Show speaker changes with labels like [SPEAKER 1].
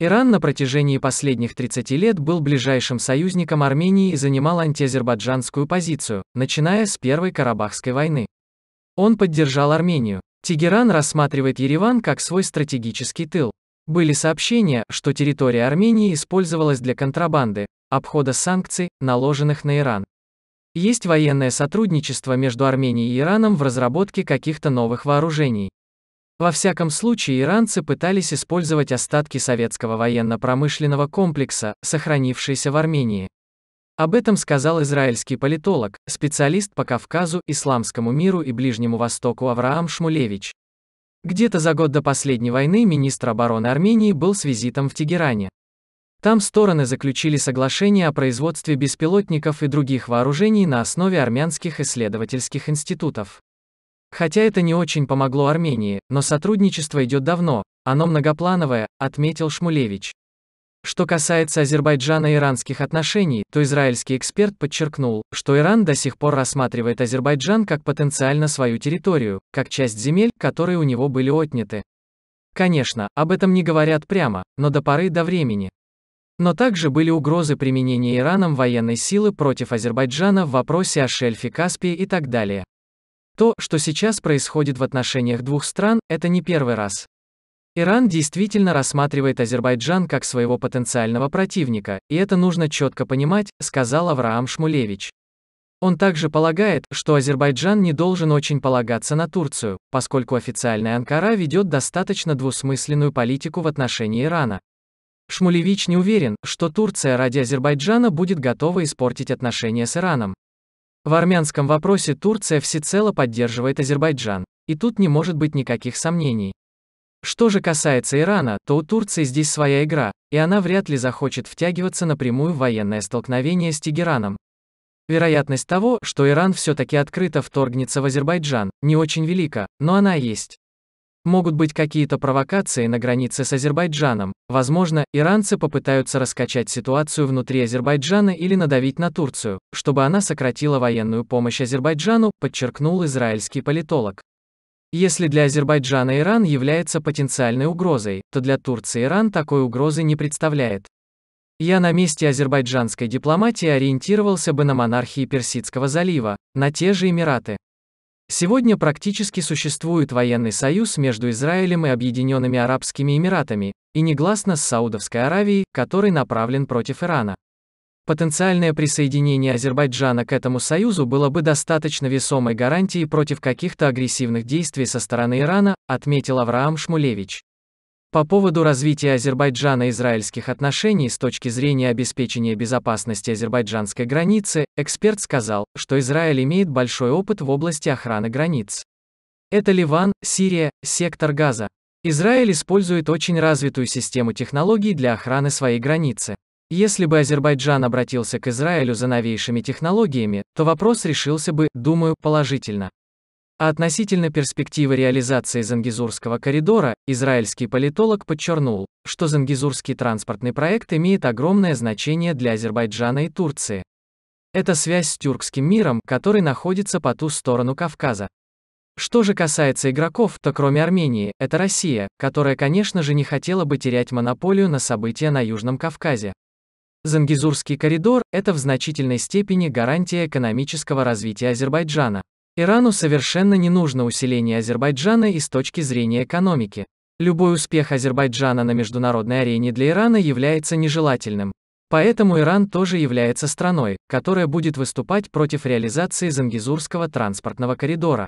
[SPEAKER 1] Иран на протяжении последних 30 лет был ближайшим союзником Армении и занимал антиазербайджанскую позицию, начиная с Первой Карабахской войны. Он поддержал Армению. Тегеран рассматривает Ереван как свой стратегический тыл. Были сообщения, что территория Армении использовалась для контрабанды, обхода санкций, наложенных на Иран. Есть военное сотрудничество между Арменией и Ираном в разработке каких-то новых вооружений. Во всяком случае иранцы пытались использовать остатки советского военно-промышленного комплекса, сохранившиеся в Армении. Об этом сказал израильский политолог, специалист по Кавказу, исламскому миру и Ближнему Востоку Авраам Шмулевич. Где-то за год до последней войны министр обороны Армении был с визитом в Тегеране. Там стороны заключили соглашение о производстве беспилотников и других вооружений на основе армянских исследовательских институтов. Хотя это не очень помогло Армении, но сотрудничество идет давно, оно многоплановое, отметил Шмулевич. Что касается Азербайджана иранских отношений, то израильский эксперт подчеркнул, что Иран до сих пор рассматривает Азербайджан как потенциально свою территорию, как часть земель, которые у него были отняты. Конечно, об этом не говорят прямо, но до поры до времени. Но также были угрозы применения Ираном военной силы против Азербайджана в вопросе о шельфе Каспии и так далее. То, что сейчас происходит в отношениях двух стран, это не первый раз. Иран действительно рассматривает Азербайджан как своего потенциального противника, и это нужно четко понимать, сказал Авраам Шмулевич. Он также полагает, что Азербайджан не должен очень полагаться на Турцию, поскольку официальная Анкара ведет достаточно двусмысленную политику в отношении Ирана. Шмулевич не уверен, что Турция ради Азербайджана будет готова испортить отношения с Ираном. В армянском вопросе Турция всецело поддерживает Азербайджан, и тут не может быть никаких сомнений. Что же касается Ирана, то у Турции здесь своя игра, и она вряд ли захочет втягиваться напрямую в военное столкновение с Тегераном. Вероятность того, что Иран все-таки открыто вторгнется в Азербайджан, не очень велика, но она есть. Могут быть какие-то провокации на границе с Азербайджаном. Возможно, иранцы попытаются раскачать ситуацию внутри Азербайджана или надавить на Турцию, чтобы она сократила военную помощь Азербайджану, подчеркнул израильский политолог. Если для Азербайджана Иран является потенциальной угрозой, то для Турции Иран такой угрозы не представляет. Я на месте азербайджанской дипломатии ориентировался бы на монархии Персидского залива, на те же Эмираты. Сегодня практически существует военный союз между Израилем и Объединенными Арабскими Эмиратами, и негласно с Саудовской Аравией, который направлен против Ирана. Потенциальное присоединение Азербайджана к этому союзу было бы достаточно весомой гарантией против каких-то агрессивных действий со стороны Ирана, отметил Авраам Шмулевич. По поводу развития Азербайджана-израильских отношений с точки зрения обеспечения безопасности азербайджанской границы, эксперт сказал, что Израиль имеет большой опыт в области охраны границ. Это Ливан, Сирия, сектор Газа. Израиль использует очень развитую систему технологий для охраны своей границы. Если бы Азербайджан обратился к Израилю за новейшими технологиями, то вопрос решился бы, думаю, положительно. А относительно перспективы реализации Зангизурского коридора, израильский политолог подчеркнул, что Зангизурский транспортный проект имеет огромное значение для Азербайджана и Турции. Это связь с тюркским миром, который находится по ту сторону Кавказа. Что же касается игроков, то кроме Армении, это Россия, которая, конечно же, не хотела бы терять монополию на события на Южном Кавказе. Зангизурский коридор – это в значительной степени гарантия экономического развития Азербайджана. Ирану совершенно не нужно усиление Азербайджана и с точки зрения экономики. Любой успех Азербайджана на международной арене для Ирана является нежелательным. Поэтому Иран тоже является страной, которая будет выступать против реализации Зангизурского транспортного коридора.